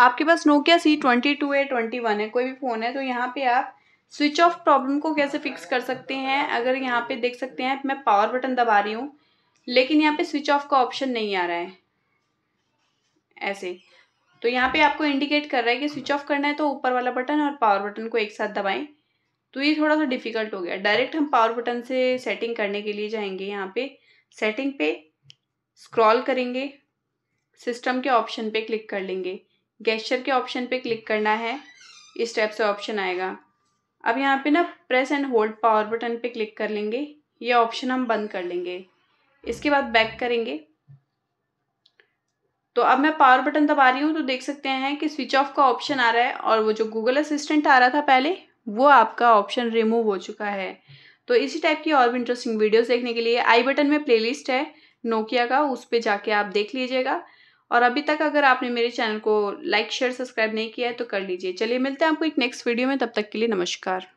आपके पास Nokia C twenty two है ट्वेंटी वन है कोई भी फ़ोन है तो यहाँ पे आप स्विच ऑफ प्रॉब्लम को कैसे फिक्स कर सकते हैं अगर यहाँ पे देख सकते हैं मैं पावर बटन दबा रही हूँ लेकिन यहाँ पे स्विच ऑफ का ऑप्शन नहीं आ रहा है ऐसे तो यहाँ पे आपको इंडिकेट कर रहा है कि स्विच ऑफ करना है तो ऊपर वाला बटन और पावर बटन को एक साथ दबाएं तो ये थोड़ा सा डिफ़िकल्ट हो गया डायरेक्ट हम पावर बटन से सेटिंग करने के लिए जाएंगे यहाँ पे सेटिंग पे स्क्रॉल करेंगे सिस्टम के ऑप्शन पे क्लिक कर लेंगे गेस्चर के ऑप्शन पे क्लिक करना है इस टाइप से ऑप्शन आएगा अब यहाँ पे ना press and hold power button पे क्लिक कर लेंगे ये ऑप्शन हम बंद कर लेंगे इसके बाद बैक करेंगे तो अब मैं पावर बटन दबा रही हूँ तो देख सकते हैं कि स्विच ऑफ का ऑप्शन आ रहा है और वो जो गूगल असिस्टेंट आ रहा था पहले वो आपका ऑप्शन रिमूव हो चुका है तो इसी टाइप की और भी इंटरेस्टिंग वीडियोस देखने के लिए आई बटन में प्लेलिस्ट है नोकिया का उस पर जाके आप देख लीजिएगा और अभी तक अगर आपने मेरे चैनल को लाइक शेयर सब्सक्राइब नहीं किया है तो कर लीजिए चलिए मिलते हैं आपको एक नेक्स्ट वीडियो में तब तक के लिए नमस्कार